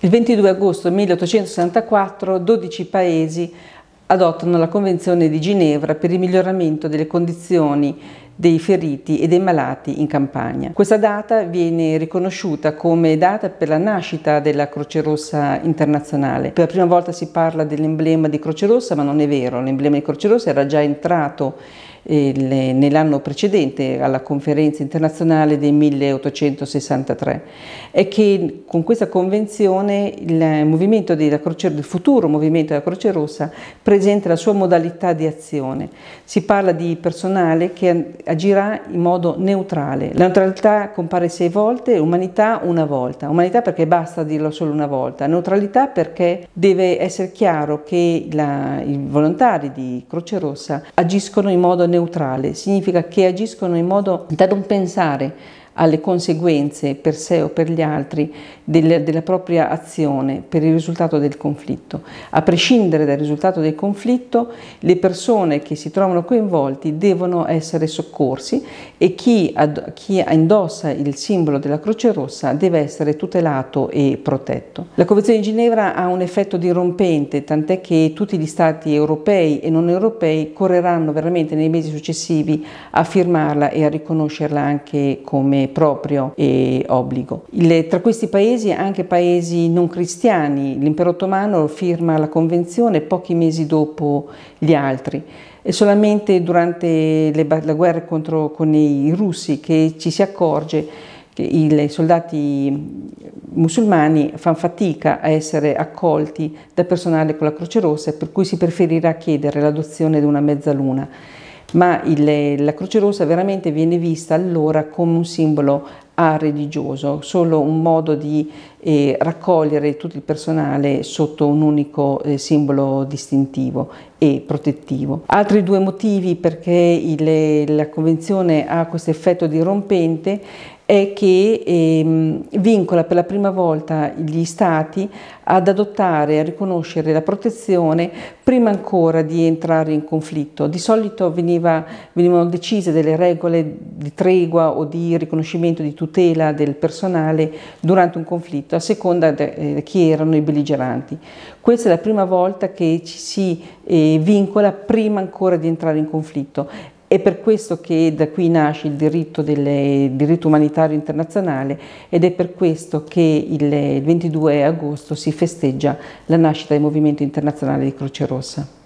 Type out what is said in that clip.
Il 22 agosto 1864 12 Paesi adottano la Convenzione di Ginevra per il miglioramento delle condizioni dei feriti e dei malati in campagna. Questa data viene riconosciuta come data per la nascita della Croce Rossa internazionale. Per la prima volta si parla dell'emblema di Croce Rossa, ma non è vero, l'emblema di Croce Rossa era già entrato eh, nell'anno precedente alla conferenza internazionale del 1863 è che con questa convenzione il, Croce, il futuro movimento della Croce Rossa presenta la sua modalità di azione. Si parla di personale che agirà in modo neutrale. La neutralità compare sei volte, umanità una volta. Umanità perché basta dirlo solo una volta, neutralità perché deve essere chiaro che la, i volontari di Croce Rossa agiscono in modo neutrale, significa che agiscono in modo da non pensare alle conseguenze per sé o per gli altri del, della propria azione, per il risultato del conflitto. A prescindere dal risultato del conflitto, le persone che si trovano coinvolti devono essere soccorsi e chi, ad, chi indossa il simbolo della Croce Rossa deve essere tutelato e protetto. La Convenzione di Ginevra ha un effetto dirompente, tant'è che tutti gli stati europei e non europei correranno veramente nei mesi successivi a firmarla e a riconoscerla anche come proprio e obbligo. Il, tra questi paesi anche paesi non cristiani, l'impero ottomano firma la convenzione pochi mesi dopo gli altri. È solamente durante le, la guerra contro, con i russi che ci si accorge che i soldati musulmani fanno fatica a essere accolti da personale con la Croce Rossa, per cui si preferirà chiedere l'adozione di una mezzaluna ma il, la Croce Rossa veramente viene vista allora come un simbolo religioso, solo un modo di eh, raccogliere tutto il personale sotto un unico eh, simbolo distintivo e protettivo. Altri due motivi perché il, la Convenzione ha questo effetto dirompente è che ehm, vincola per la prima volta gli Stati ad adottare, a riconoscere la protezione prima ancora di entrare in conflitto. Di solito veniva, venivano decise delle regole di tregua o di riconoscimento di tutela del personale durante un conflitto a seconda di eh, chi erano i belligeranti. Questa è la prima volta che ci si eh, vincola prima ancora di entrare in conflitto è per questo che da qui nasce il diritto, delle, diritto, umanitario internazionale ed è per questo che il 22 agosto si festeggia la nascita del Movimento Internazionale di Croce Rossa.